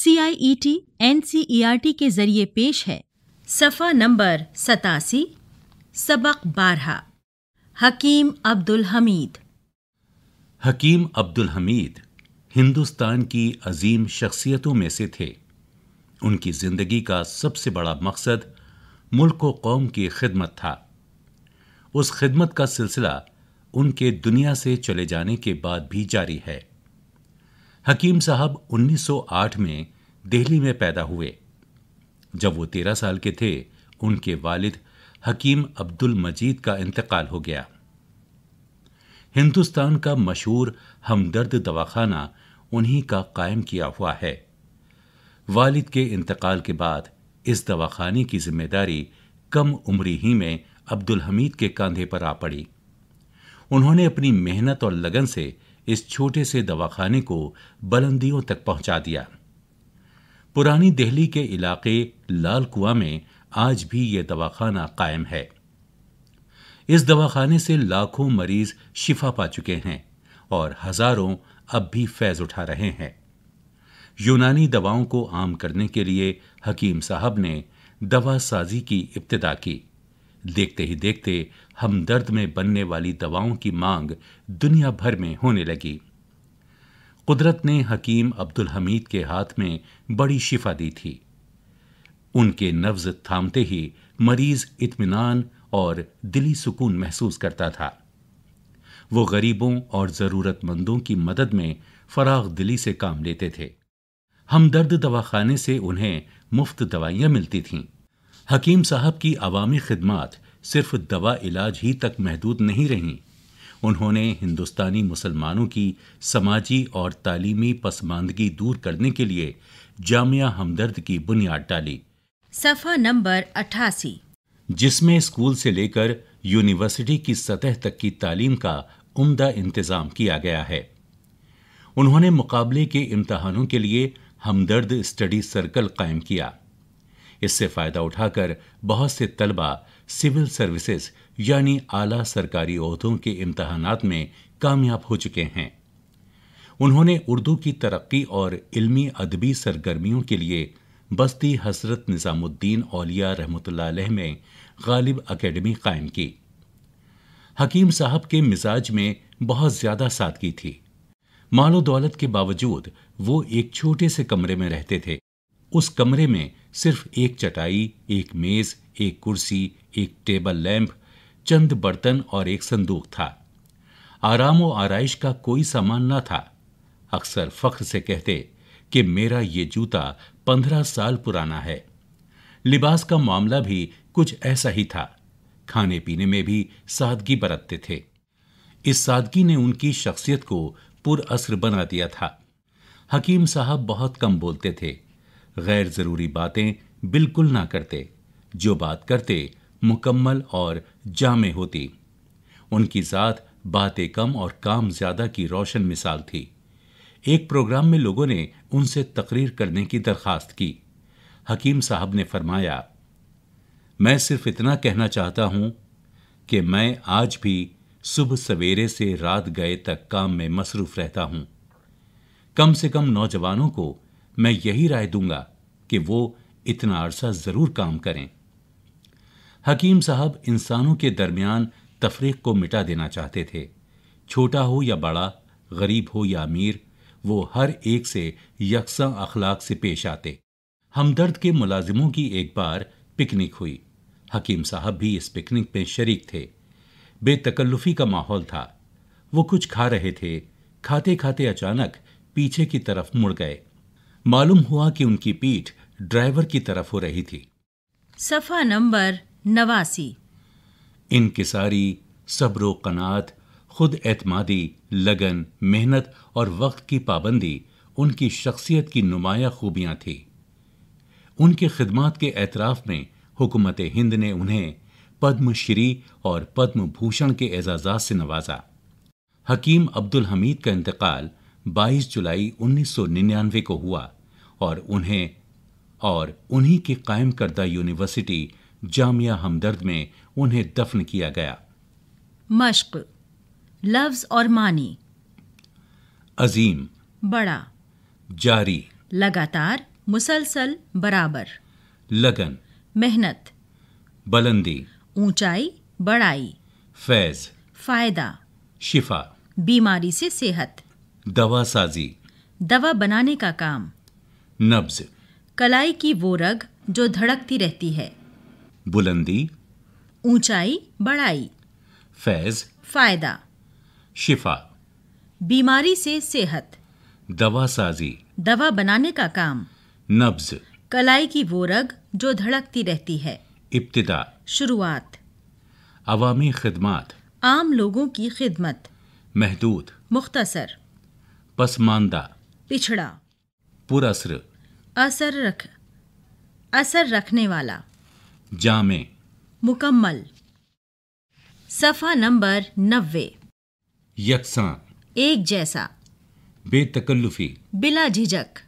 C I E T N C E R T के जरिए पेश है सफ़ा नंबर सतासी सबक बारह हकीम अब्दुल हमीद हकीम अब्दुल हमीद हिंदुस्तान की अजीम शख्सियतों में से थे उनकी ज़िंदगी का सबसे बड़ा मकसद मुल्क व कौम की खिदमत था उस खिदमत का सिलसिला उनके दुनिया से चले जाने के बाद भी जारी है हकीम साहब 1908 में दिल्ली में पैदा हुए जब वो तेरह साल के थे उनके वालिद हकीम अब्दुल मजीद का इंतकाल हो गया हिंदुस्तान का मशहूर हमदर्द दवाखाना उन्हीं का कायम किया हुआ है वालिद के इंतकाल के बाद इस दवाखाने की जिम्मेदारी कम उम्री ही में अब्दुल हमीद के कंधे पर आ पड़ी उन्होंने अपनी मेहनत और लगन से इस छोटे से दवाखाने को बुलंदियों तक पहुंचा दिया पुरानी दिल्ली के इलाके लाल कुआ में आज भी ये दवाखाना कायम है इस दवाखाने से लाखों मरीज शिफा पा चुके हैं और हजारों अब भी फैज उठा रहे हैं यूनानी दवाओं को आम करने के लिए हकीम साहब ने दवा साजी की इब्तदा की देखते ही देखते हमदर्द में बनने वाली दवाओं की मांग दुनिया भर में होने लगी कुदरत ने हकीम अब्दुल हमीद के हाथ में बड़ी शिफा दी थी उनके नफ्ज थामते ही मरीज इत्मीनान और दिली सुकून महसूस करता था वो गरीबों और ज़रूरतमंदों की मदद में फराग दिली से काम लेते थे हमदर्द दवाखाने से उन्हें मुफ्त दवाइयां मिलती थीं हकीम साहब की अवामी खदमात सिर्फ दवा इलाज ही तक महदूद नहीं रहीं उन्होंने हिंदुस्तानी मुसलमानों की समाजी और तालीमी पसमानदगी दूर करने के लिए जामिया हमदर्द की बुनियाद डाली सफ़ा नंबर अठासी जिसमें स्कूल से लेकर यूनिवर्सिटी की सतह तक की तालीम का उम्दा इंतज़ाम किया गया है उन्होंने मुकाबले के इम्तहानों के लिए हमदर्द स्टडी सर्कल कायम किया इससे फ़ायदा उठाकर बहुत से तलबा सिविल सर्विसेज यानी आला सरकारी अहदों के इम्तहानात में कामयाब हो चुके हैं उन्होंने उर्दू की तरक्की और इल्मी अदबी सरगर्मियों के लिए बस्ती हसरत निज़ामुद्दीन औलिया रहमत में गालिब अकेडमी कायम की हकीम साहब के मिजाज में बहुत ज़्यादा सादगी थी मालो दौलत के बावजूद वो एक छोटे से कमरे में रहते थे उस कमरे में सिर्फ एक चटाई एक मेज एक कुर्सी एक टेबल लैंप चंद बर्तन और एक संदूक था आराम और आरइश का कोई सामान न था अक्सर फख्र से कहते कि मेरा ये जूता पंद्रह साल पुराना है लिबास का मामला भी कुछ ऐसा ही था खाने पीने में भी सादगी बरतते थे इस सादगी ने उनकी शख्सियत को पुरअसर बना दिया था हकीम साहब बहुत कम बोलते थे गैर ज़रूरी बातें बिल्कुल ना करते जो बात करते मुकम्मल और जामे होती उनकी ज़ात बातें कम और काम ज़्यादा की रोशन मिसाल थी एक प्रोग्राम में लोगों ने उनसे तकरीर करने की दरख्वास्त की हकीम साहब ने फरमाया मैं सिर्फ इतना कहना चाहता हूं कि मैं आज भी सुबह सवेरे से रात गए तक काम में मसरूफ़ रहता हूं कम से कम नौजवानों को मैं यही राय दूंगा कि वो इतना अरसा ज़रूर काम करें हकीम साहब इंसानों के दरमियान तफरीक को मिटा देना चाहते थे छोटा हो या बड़ा गरीब हो या अमीर वो हर एक से यकसा अखलाक से पेश आते हमदर्द के मुलाजिमों की एक बार पिकनिक हुई हकीम साहब भी इस पिकनिक में शरीक थे बेतकल्लुफ़ी का माहौल था वो कुछ खा रहे थे खाते खाते अचानक पीछे की तरफ मुड़ गए मालूम हुआ कि उनकी पीठ ड्राइवर की तरफ हो रही थी सफा नंबर नवासी इनकिसारी सब्र कनात खुद एतमादी लगन मेहनत और वक्त की पाबंदी उनकी शख्सियत की नुमाया खूबियां थी उनके खिदमात के एतराफ़ में हुकूमत हिंद ने उन्हें पद्मश्री और पद्म भूषण के एजाजात से नवाजा हकीम अब्दुल हमीद का इंतकाल 22 जुलाई 1999 को हुआ और उन्हें और उन्हीं के कायम करदा यूनिवर्सिटी जामिया हमदर्द में उन्हें दफन किया गया मश्क लफ्ज और मानी अजीम बड़ा जारी लगातार मुसलसल बराबर लगन मेहनत बुलंदी ऊंचाई बड़ाई फैज फायदा शिफा बीमारी से सेहत दवा साजी दवा बनाने का काम नब्ज कलाई की वो रग जो धड़कती रहती है बुलंदी ऊंचाई बढ़ाई फैज फायदा शिफा बीमारी से सेहत दवा साजी दवा बनाने का काम नब्ज कलाई की वो रग जो धड़कती रहती है इब्तदा शुरुआत अवामी खिदमत आम लोगों की खिदमत महदूद मुख्तसर पसमानदा पिछड़ा पुरअसर असर रख असर रखने वाला जामे मुकम्मल सफ़ा नंबर नब्बे यकसा एक जैसा बेतकल्लुफी बिला झिझक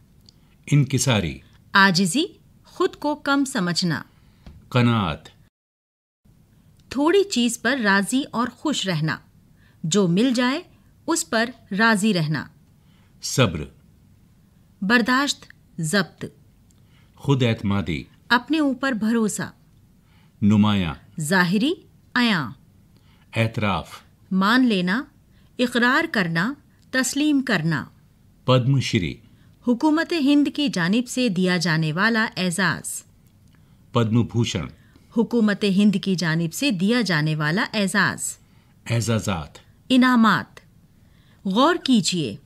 इनकिसारी आजिजी खुद को कम समझना कनात थोड़ी चीज़ पर राज़ी और खुश रहना जो मिल जाए उस पर राज़ी रहना सब्र बर्दाश्त जब्त खुद एतमादी अपने ऊपर भरोसा नुमाया जाहिरी आया एतराफ मान लेना इकरार करना तस्लीम करना पद्मश्री हुकूमत हिंद की जानिब से दिया जाने वाला एजाज़ पद्म भूषण हुकूमत हिंद की जानिब से दिया जाने वाला एजाज़ एजाजात इनामात गौर कीजिए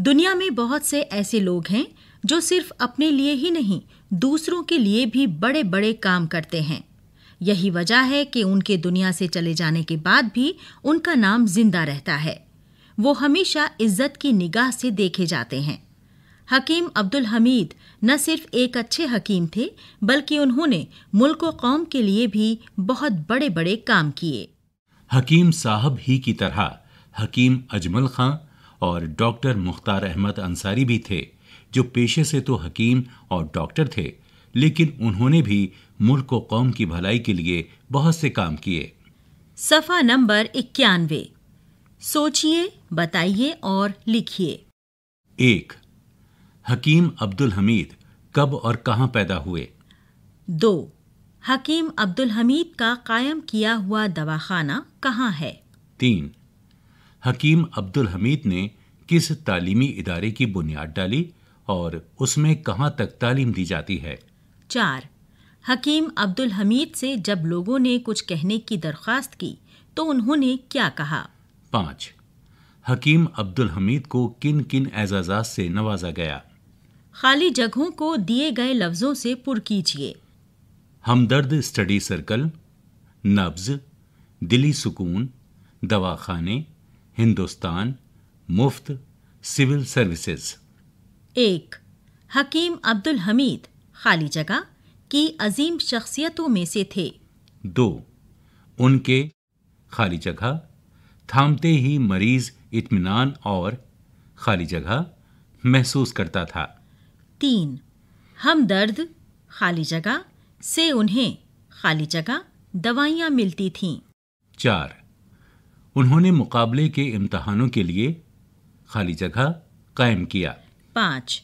दुनिया में बहुत से ऐसे लोग हैं जो सिर्फ अपने लिए ही नहीं दूसरों के लिए भी बड़े बड़े काम करते हैं यही वजह है कि उनके दुनिया से चले जाने के बाद भी उनका नाम जिंदा रहता है वो हमेशा इज्जत की निगाह से देखे जाते हैं हकीम अब्दुल हमीद न सिर्फ एक अच्छे हकीम थे बल्कि उन्होंने मुल्क व कौम के लिए भी बहुत बड़े बड़े काम किए हकीम साहब ही की तरह हकीम अजमल खां और डॉक्टर मुख्तार अहमद अंसारी भी थे जो पेशे से तो हकीम और डॉक्टर थे लेकिन उन्होंने भी मुल्क व कौम की भलाई के लिए बहुत से काम किए सफ़ा नंबर इक्यानवे सोचिए बताइए और लिखिए एक हकीम अब्दुल हमीद कब और कहाँ पैदा हुए दो हकीम अब्दुल हमीद का कायम किया हुआ दवाखाना कहाँ है तीन हकीम अब्दुल हमीद ने किस तालीमी इदारे की बुनियाद डाली और उसमें कहाँ तक तालीम दी जाती है चार हकीम अब्दुल हमीद से जब लोगों ने कुछ कहने की दरख्वास्त की तो उन्होंने क्या कहा पाँच हकीम अब्दुल हमीद को किन किन एजाजात से नवाजा गया खाली जगहों को दिए गए लफ्ज़ों से पुर कीजिए हमदर्द स्टडी सर्कल नब्ज दिली सुकून दवाखाने हिंदुस्तान मुफ्त सिविल सर्विसेज एक हकीम अब्दुल हमीद खाली जगह की अजीम शख्सियतों में से थे दो उनके खाली जगह थामते ही मरीज इत्मीनान और खाली जगह महसूस करता था तीन हमदर्द खाली जगह से उन्हें खाली जगह दवाइयाँ मिलती थीं चार उन्होंने मुकाबले के इम्तहानों के लिए खाली जगह कायम किया पाँच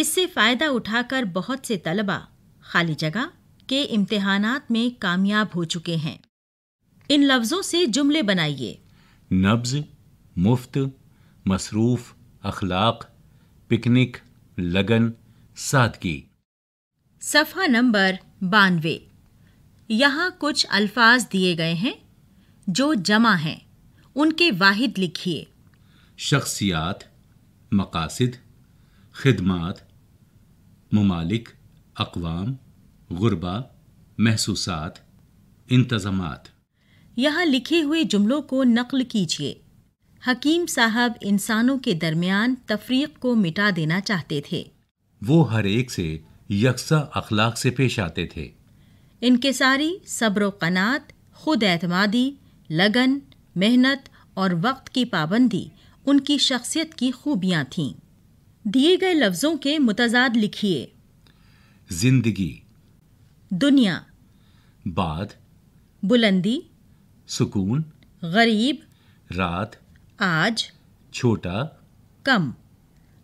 इससे फ़ायदा उठाकर बहुत से तलबा खाली जगह के इम्तहान में कामयाब हो चुके हैं इन लफ्ज़ों से जुमले बनाइए नब्ज मुफ्त मसरूफ़ अखलाक पिकनिक लगन सादगी सफ़ा नंबर बानवे यहाँ कुछ अल्फाज दिए गए हैं जो जमा हैं उनके वाहिद लिखिए शख्सियात मकासद खदमात ममालिक अकवाम गुरबा महसूसात इंतजाम यहाँ लिखे हुए जुमलों को नकल कीजिए हकीम साहब इंसानों के दरमियान तफरीक को मिटा देना चाहते थे वो हर एक से यकसा अखलाक से पेश आते थे इनके सारी सब्र कनात खुद एतमादी लगन मेहनत और वक्त की पाबंदी उनकी शख्सियत की खूबियां थीं दिए गए लफ्ज़ों के मुतजाद लिखिए जिंदगी दुनिया बाद बुलंदी सुकून गरीब रात आज छोटा कम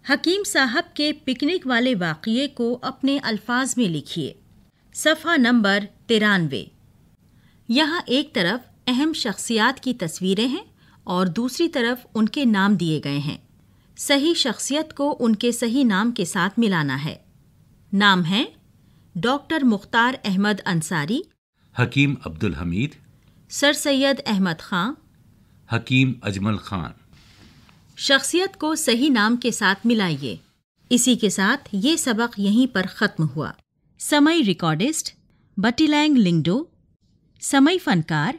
हकीम साहब के पिकनिक वाले वाक़े को अपने अल्फाज में लिखिए सफ़ा नंबर तिरानवे यहाँ एक तरफ अहम शख्सियात की तस्वीरें हैं और दूसरी तरफ उनके नाम दिए गए हैं सही शख्सियत को उनके सही नाम के साथ मिलाना है नाम है डॉक्टर मुख्तार अहमद अंसारी हकीम अब्दुल हमीद सर सैयद अहमद खान हकीम अजमल खान शख्सियत को सही नाम के साथ मिलाइए इसी के साथ ये सबक यहीं पर ख़त्म हुआ समय रिकॉर्डिस्ट बटीलैंग लिंगडो समय फ़नकार